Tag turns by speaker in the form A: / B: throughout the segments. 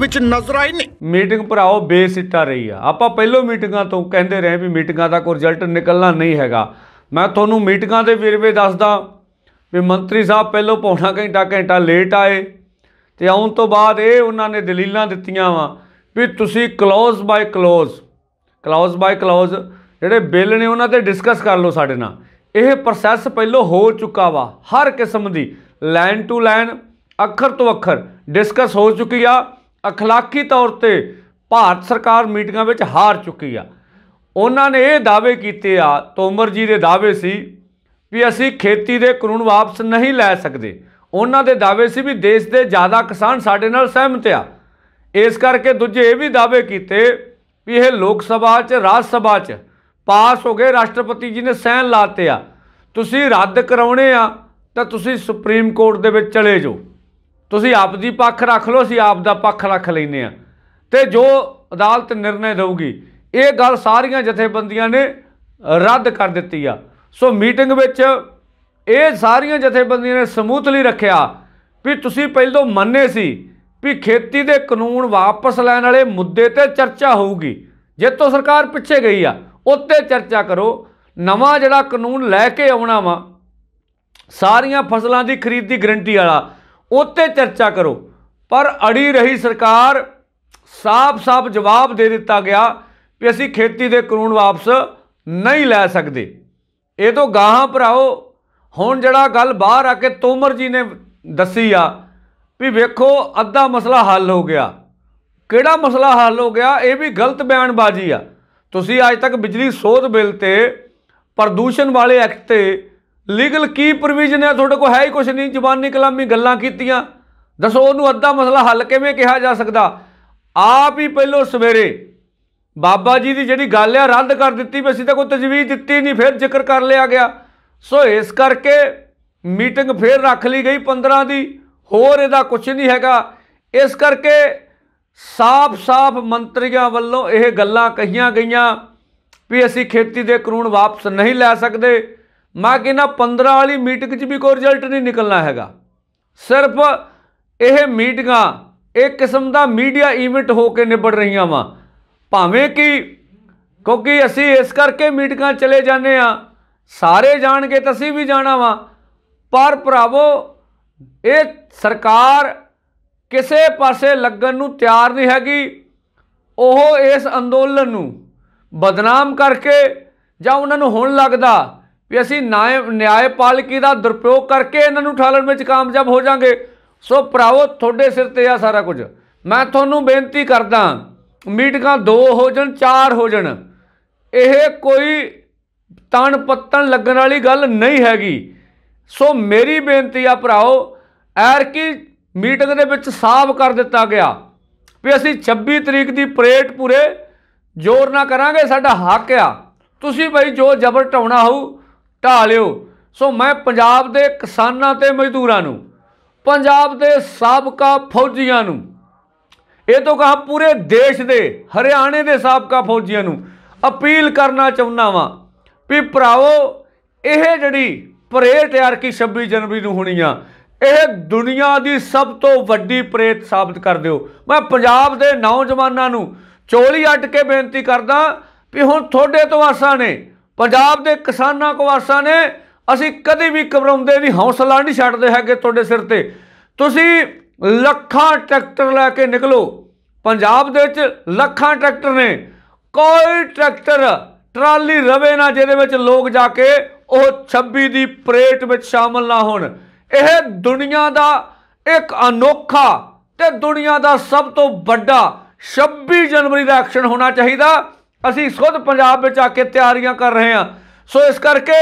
A: ਵਿੱਚ ਨਜ਼ਰ ਆਏ ਨੇ ਮੀਟਿੰਗ ਭਰਾਓ ਬੇਸਿੱਟਾ ਰਹੀ ਆ ਆਪਾਂ ਪਹਿਲੋ ਮੀਟਿੰਗਾਂ ਤੋਂ ਕਹਿੰਦੇ ਰਹੇ ਵੀ ਮੀਟਿੰਗਾਂ ਦਾ ਕੋਈ ਰਿਜ਼ਲਟ ਨਿਕਲਣਾ ਨਹੀਂ ਹੈਗਾ ਮੈਂ ਤੁਹਾਨੂੰ ਮੀਟਿੰਗਾਂ ਦੇ ਵੇਰਵੇ ਦੱਸਦਾ ਵੀ ਮੰਤਰੀ ਸਾਹਿਬ ਪਹਿਲੋ ਪੌਣਾ ਘੰਟਾ ਘੰਟਾ ਲੇਟ ਆਏ ਤੇ ਆਉਣ ਤੋਂ ਬਾਅਦ ਇਹ ਉਹਨਾਂ ਨੇ ਦਲੀਲਾਂ ਦਿੱਤੀਆਂ ਵਾ ਵੀ ਤੁਸੀਂ close by close close by close ਜਿਹੜੇ ਬਿੱਲ ਨੇ ਉਹਨਾਂ ਤੇ ਡਿਸਕਸ ਕਰ ਲਓ ਸਾਡੇ ਨਾਲ ਇਹ ਪ੍ਰੋਸੈਸ ਪਹਿਲੋ ਹੋ ਚੁੱਕਾ ਵਾ ਹਰ ਕਿਸਮ ਦੀ ਲਾਈਨ ਟੂ ਲਾਈਨ ਅੱਖਰ ਤੋਂ ਅੱਖਰ ਡਿਸਕਸ ਹੋ ਚੁੱਕੀ ਆ ਅਖਲਾਕੀ ਤੌਰ ਤੇ ਭਾਰਤ ਸਰਕਾਰ ਮੀਟਿੰਗਾਂ ਵਿੱਚ ਹਾਰ ਚੁੱਕੀ ਆ ਉਹਨਾਂ ਨੇ ਇਹ ਦਾਅਵੇ ਕੀਤੇ ਆ ਤੋਮਰ ਜੀ ਦੇ ਦਾਅਵੇ ਸੀ ਵੀ ਅਸੀਂ ਖੇਤੀ ਦੇ ਕਾਨੂੰਨ ਵਾਪਸ ਨਹੀਂ ਲੈ ਸਕਦੇ ਉਹਨਾਂ ਦੇ ਦਾਅਵੇ ਸੀ ਵੀ ਦੇਸ਼ ਦੇ ਜ਼ਿਆਦਾ ਕਿਸਾਨ ਸਾਡੇ ਨਾਲ ਸਹਿਮਤ ਆ ਇਸ ਕਰਕੇ ਦੂਜੇ ਇਹ ਵੀ ਦਾਅਵੇ ਕੀਤੇ ਵੀ ਇਹ ਲੋਕ ਸਭਾ 'ਚ ਰਾਜ ਸਭਾ 'ਚ ਪਾਸ ਹੋ ਗਏ ਰਾਸ਼ਟਰਪਤੀ ਜੀ ਨੇ ਸਹਿਨ ਲਾਤੇ ਆ ਤੁਸੀਂ ਰੱਦ ਕਰਾਉਣੇ ਆ ਤਾਂ ਤੁਸੀਂ ਸੁਪਰੀਮ ਕੋਰਟ ਦੇ ਵਿੱਚ ਚਲੇ ਜਾਓ ਤੁਸੀਂ ਆਪ ਦੀ ਪੱਖ ਰੱਖ ਲਓ ਅਸੀਂ ਆਪ ਦਾ ਪੱਖ ਰੱਖ ਲੈਨੇ ਆ ਤੇ ਜੋ ਅਦਾਲਤ ਨਿਰਣੇ ਦੇਊਗੀ ਇਹ ਗੱਲ ਸਾਰੀਆਂ ਜਥੇਬੰਦੀਆਂ ਨੇ ਰੱਦ ਕਰ ਦਿੱਤੀ ਆ ਸੋ ਮੀਟਿੰਗ ਵਿੱਚ ਇਹ ਸਾਰੀਆਂ ਜਥੇਬੰਦੀਆਂ ਨੇ ਸਮੂਥਲੀ ਰੱਖਿਆ ਵੀ ਤੁਸੀਂ ਪਹਿਲਾਂ ਮੰਨੇ ਸੀ ਵੀ ਖੇਤੀ ਦੇ ਕਾਨੂੰਨ ਵਾਪਸ ਲੈਣ ਵਾਲੇ ਮੁੱਦੇ ਤੇ ਚਰਚਾ ਹੋਊਗੀ ਜੇ ਤੋ ਸਰਕਾਰ ਪਿੱਛੇ ਗਈ ਆ ਉੱਤੇ ਚਰਚਾ ਕਰੋ ਨਵਾਂ ਜਿਹੜਾ ਕਾਨੂੰਨ ਲੈ ਕੇ ਆਉਣਾ ਵਾ ਸਾਰੀਆਂ ਫਸਲਾਂ ਦੀ ਖਰੀਦ ਦੀ ਗਰੰਟੀ ਵਾਲਾ ਉੱਤੇ ਚਰਚਾ ਕਰੋ ਪਰ ਅੜੀ ਰਹੀ ਸਰਕਾਰ ਸਾਫ਼-ਸਾਫ਼ ਜਵਾਬ ਦੇ ਦਿੱਤਾ ਗਿਆ ਕਿ ਅਸੀਂ ਖੇਤੀ ਦੇ ਕਾਨੂੰਨ ਵਾਪਸ ਨਹੀਂ ਲੈ ਸਕਦੇ ਇਹ ਤੋਂ ਗਾਹਾਂ ਭਰਾਓ ਹੁਣ ਜਿਹੜਾ ਗੱਲ ਬਾਹਰ ਆ ਕੇ ਤੋਮਰ ਜੀ ਨੇ ਦੱਸੀ ਆ ਵੀ ਵੇਖੋ ਅੱਧਾ ਮਸਲਾ ਹੱਲ ਹੋ ਗਿਆ ਕਿਹੜਾ ਮਸਲਾ ਹੱਲ ਹੋ ਗਿਆ ਇਹ ਵੀ ਗਲਤ ਬਿਆਨਬਾਜ਼ੀ ਆ ਤੁਸੀਂ ਅੱਜ ਤੱਕ ਬਿਜਲੀ ਸੋਧ ਬਿੱਲ ਤੇ ਪ੍ਰਦੂਸ਼ਣ ਵਾਲੇ ਐਕਟ ਤੇ ਲੀਗਲ ਕੀ ਪ੍ਰੋਵੀਜ਼ਨ ਹੈ ਤੁਹਾਡੇ ਕੋਲ ਹੈ ਹੀ ਕੁਝ ਨਹੀਂ ਜ਼ਬਾਨੀ ਕਲਾਮੀ ਗੱਲਾਂ ਕੀਤੀਆਂ ਦੱਸੋ ਉਹਨੂੰ ਅੱਧਾ ਮਸਲਾ ਹੱਲ ਕਿਵੇਂ ਕਿਹਾ ਜਾ ਸਕਦਾ ਆਪ ਹੀ ਪਹਿਲੋ ਸਵੇਰੇ ਬਾਬਾ ਜੀ ਦੀ ਜਿਹੜੀ ਗੱਲ ਆ ਰੱਦ ਕਰ ਦਿੱਤੀ ਵੀ ਅਸੀਂ ਤਾਂ ਕੋਈ ਤਜਵੀਜ਼ ਦਿੱਤੀ ਨਹੀਂ ਫਿਰ ਜ਼ਿਕਰ ਕਰ ਲਿਆ ਗਿਆ ਸੋ ਇਸ ਕਰਕੇ ਮੀਟਿੰਗ ਫੇਰ ਰੱਖ ਲਈ ਗਈ 15 ਦੀ ਹੋਰ ਇਹਦਾ ਕੁਝ ਨਹੀਂ ਹੈਗਾ ਇਸ ਕਰਕੇ ਸਾਫ਼-ਸਾਫ਼ ਮੰਤਰੀਆਂ ਵੱਲੋਂ ਇਹ ਗੱਲਾਂ ਕਹੀਆਂ ਗਈਆਂ ਵੀ ਅਸੀਂ ਖੇਤੀ ਦੇ ਕਾਨੂੰਨ ਵਾਪਸ ਨਹੀਂ ਲੈ ਸਕਦੇ ਮੈਂ ਕਹਿੰਦਾ 15 ਵਾਲੀ ਮੀਟਿੰਗ 'ਚ ਵੀ ਕੋਈ ਰਿਜ਼ਲਟ ਨਹੀਂ ਨਿਕਲਣਾ ਹੈਗਾ ਸਿਰਫ ਇਹ ਮੀਟਿੰਗਾਂ ਇੱਕ ਕਿਸਮ ਦਾ ਮੀਡੀਆ ਇਵੈਂਟ ਹੋ ਕੇ ਨਿਬੜ ਰਹੀਆਂ ਵਾ ਭਾਵੇਂ ਕਿ ਕਿਉਂਕਿ ਅਸੀਂ ਇਸ ਕਰਕੇ ਮੀਟਿੰਗਾਂ ਚਲੇ ਜਾਂਦੇ ਆ ਸਾਰੇ ਜਾਣਗੇ ਤਾਂ ਅਸੀਂ ਵੀ ਜਾਣਾ ਵਾ ਪਰ ਭਰਾਵੋ ਇਹ ਸਰਕਾਰ ਕਿਸੇ ਪਾਸੇ ਲੱਗਣ ਨੂੰ ਤਿਆਰ ਨਹੀਂ ਹੈਗੀ ਉਹ ਇਸ ਅੰਦੋਲਨ ਨੂੰ ਬਦਨਾਮ ਕਰਕੇ ਜਾਂ ਉਹਨਾਂ ਨੂੰ ਹੁਣ ਲੱਗਦਾ ਵੀ ਅਸੀਂ ਨਿਆਇਪਾਲਕੀ ਦਾ ਦੁਰਪਯੋਗ ਕਰਕੇ ਇਹਨਾਂ ਨੂੰ ਠਾਲਣ ਵਿੱਚ ਕਾਮਯਾਬ ਹੋ ਜਾਾਂਗੇ ਸੋ ਭਰਾਓ ਤੁਹਾਡੇ ਸਿਰ ਤੇ ਆ ਸਾਰਾ ਕੁਝ ਮੈਂ ਤੁਹਾਨੂੰ ਬੇਨਤੀ ਕਰਦਾ ਮੀਟਿੰਗਾਂ ਦੋ ਹੋ ਜਾਣ ਚਾਰ ਹੋ ਜਾਣ ਇਹ ਕੋਈ ਤਣ ਪੱਤਣ ਲੱਗਣ ਵਾਲੀ ਗੱਲ ਨਹੀਂ ਹੈਗੀ ਸੋ ਮੇਰੀ ਬੇਨਤੀ ਆ ਭਰਾਓ ਐਰ ਕੀ ਮੀਟਿੰਗ ਦੇ ਵਿੱਚ ਸਾਫ਼ ਕਰ ਦਿੱਤਾ ਗਿਆ ਵੀ ਅਸੀਂ 26 ਤਰੀਕ ਦੀ ਪਰੇਡ ਪੂਰੇ ਜ਼ੋਰ ਨਾ ਕਰਾਂਗੇ ਸਾਡਾ ਹੱਕ ਆ ਤੁਸੀਂ ਭਾਈ ਜੋ ਜ਼ਬਰ ਟਾਉਣਾ ਹੋਊ ਢਾ ਲਿਓ ਸੋ ਮੈਂ ਪੰਜਾਬ ਦੇ ਕਿਸਾਨਾਂ ਤੇ ਮਜ਼ਦੂਰਾਂ ਨੂੰ ਪੰਜਾਬ ਦੇ ਸਾਬਕਾ ਫੌਜੀਆਂ ਨੂੰ ਇਹ ਤੋਂ ਕਹਾ ਪੂਰੇ ਦੇਸ਼ ਦੇ ਹਰਿਆਣੇ ਦੇ ਸਾਬਕਾ ਫੌਜੀਆਂ ਨੂੰ ਅਪੀਲ ਕਰਨਾ ਚਾਹੁੰਦਾ ਵਾਂ ਵੀ ਭਰਾਓ ਇਹ ਜਿਹੜੀ ਪਰੇਡ ਯਾਰ ਕੀ 26 ਜਨਵਰੀ ਨੂੰ ਹੋਣੀ ਆ ਇਹ ਦੁਨੀਆ ਦੀ ਸਭ ਤੋਂ ਵੱਡੀ ਪ੍ਰੇਰ ਸਾਬਤ ਕਰ ਦਿਓ ਮੈਂ ਪੰਜਾਬ ਦੇ ਨੌਜਵਾਨਾਂ ਨੂੰ ਚੋਲੀ ਅੱਡ ਕੇ ਬੇਨਤੀ ਕਰਦਾ ਵੀ ਹੁਣ ਤੁਹਾਡੇ ਤੋਂ ਆਸਾਂ ਨੇ ਪੰਜਾਬ ਦੇ ਕਿਸਾਨਾਂ ਕੁਵਾਸਾਂ ਨੇ ਅਸੀਂ ਕਦੇ ਵੀ ਘਬਰਾਉਂਦੇ ਨਹੀਂ ਹੌਸਲਾ ਨਹੀਂ ਛੱਡਦੇ ਹੈਗੇ ਤੁਹਾਡੇ ਸਿਰ ਤੇ ਤੁਸੀਂ ਲੱਖਾਂ ਟਰੈਕਟਰ ਲੈ ਕੇ ਨਿਕਲੋ ਪੰਜਾਬ ਦੇ ਵਿੱਚ ਲੱਖਾਂ ਟਰੈਕਟਰ ਨੇ ਕੋਈ ਟਰੈਕਟਰ ਟਰਾਲੀ ਰਵੇ ਨਾ ਜਿਹਦੇ ਵਿੱਚ ਲੋਕ ਜਾ ਕੇ ਉਹ 26 ਦੀ ਪਰੇਟ ਵਿੱਚ ਸ਼ਾਮਲ ਨਾ ਹੋਣ ਇਹ ਦੁਨੀਆ ਦਾ ਇੱਕ ਅਨੋਖਾ ਤੇ ਦੁਨੀਆ ਦਾ ਸਭ ਤੋਂ ਵੱਡਾ 26 ਜਨਵਰੀ ਦਾ ਐਕਸ਼ਨ ਹੋਣਾ ਚਾਹੀਦਾ ਅਸੀਂ ਖੁਦ ਪੰਜਾਬ ਵਿੱਚ ਆ ਕੇ ਤਿਆਰੀਆਂ ਕਰ ਰਹੇ ਹਾਂ ਸੋ ਇਸ ਕਰਕੇ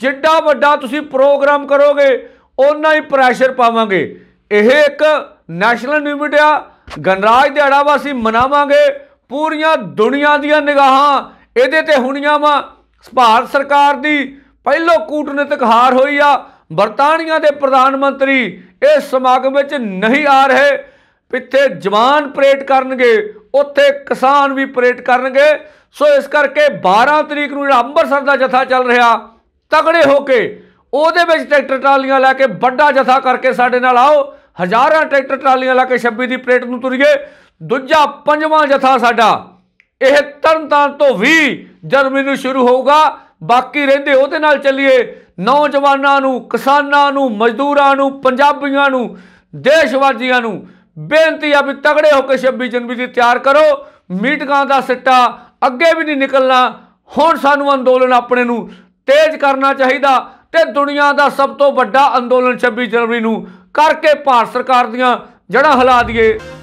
A: ਜਿੱਡਾ ਵੱਡਾ ਤੁਸੀਂ ਪ੍ਰੋਗਰਾਮ ਕਰੋਗੇ ਉਨਾ ਹੀ ਪ੍ਰੈਸ਼ਰ ਪਾਵਾਂਗੇ ਇਹ ਇੱਕ ਨੈਸ਼ਨਲ ਨਿਊਮੀਡੀਆ ਗਨਰਾਜ ਦਿਹਾੜਾ ਵਾਸੀ ਮਨਾਵਾਂਗੇ ਪੂਰੀਆਂ ਦੁਨੀਆ ਦੀਆਂ ਨਿਗਾਹਾਂ ਇਹਦੇ ਤੇ ਹੁਣੀਆਂ ਵਾ ਭਾਰਤ ਸਰਕਾਰ ਦੀ ਪਹਿਲੋ ਕੂਟਨੀਤਿਕ ਹਾਰ ਹੋਈ ਆ ਬਰਤਾਨੀਆ ਦੇ ਪ੍ਰਧਾਨ ਮੰਤਰੀ ਇਸ ਸਮਾਗਮ ਵਿੱਚ ਨਹੀਂ ਆ ਰਹੇ ਪਿੱਥੇ ਜਵਾਨ ਪਰੇਡ ਕਰਨਗੇ ਉੱਥੇ ਕਿਸਾਨ ਵੀ ਪ੍ਰੇਟ ਕਰਨਗੇ ਸੋ ਇਸ ਕਰਕੇ 12 ਤਰੀਕ ਨੂੰ ਜਿਹੜਾ ਅੰਮ੍ਰਿਤਸਰ ਦਾ ਜਥਾ ਚੱਲ ਰਿਹਾ ਤਗੜੇ ਹੋ ਕੇ ਉਹਦੇ ਵਿੱਚ ਟਰੈਕਟਰ ਟਰਾਲੀਆਂ ਲੈ ਕੇ ਵੱਡਾ ਜਥਾ ਕਰਕੇ ਸਾਡੇ ਨਾਲ ਆਓ ਹਜ਼ਾਰਾਂ ਟਰੈਕਟਰ ਟਰਾਲੀਆਂ ਲੈ ਕੇ 26 ਦੀ ਪਰੇਡ ਨੂੰ ਤੁਰੀਏ ਦੂਜਾ ਪੰਜਵਾਂ ਜਥਾ ਸਾਡਾ ਇਹ ਤਰਨਤਾਰਨ ਤੋਂ ਵੀ ਜਰਮਨੀ ਨੂੰ ਸ਼ੁਰੂ ਹੋਊਗਾ ਬਾਕੀ ਰਹਿੰਦੇ ਉਹਦੇ ਨਾਲ ਚੱਲੀਏ ਨੌਜਵਾਨਾਂ ਨੂੰ ਕਿਸਾਨਾਂ ਨੂੰ ਮਜ਼ਦੂਰਾਂ ਨੂੰ ਪੰਜਾਬੀਆਂ ਨੂੰ ਦੇਸ਼ਵਾਦੀਆਂ ਨੂੰ ਬੇਨਤੀ ਆ ਵੀ ਤਗੜੇ ਹੋ ਕੇ 26 ਜਨਵਰੀ ਦੀ ਤਿਆਰ ਕਰੋ ਮੀਟਿੰਗਾਂ ਦਾ ਸਿੱਟਾ ਅੱਗੇ ਵੀ ਨਹੀਂ ਨਿਕਲਣਾ ਹੁਣ ਸਾਨੂੰ ਅੰਦੋਲਨ ਆਪਣੇ ਨੂੰ ਤੇਜ਼ ਕਰਨਾ ਚਾਹੀਦਾ ਤੇ ਦੁਨੀਆ ਦਾ ਸਭ ਤੋਂ ਵੱਡਾ ਅੰਦੋਲਨ 26 ਜਨਵਰੀ ਨੂੰ ਕਰਕੇ ਭਾਰਤ ਸਰਕਾਰ ਦੀਆਂ ਜੜਾਂ ਹਿਲਾ ਦਈਏ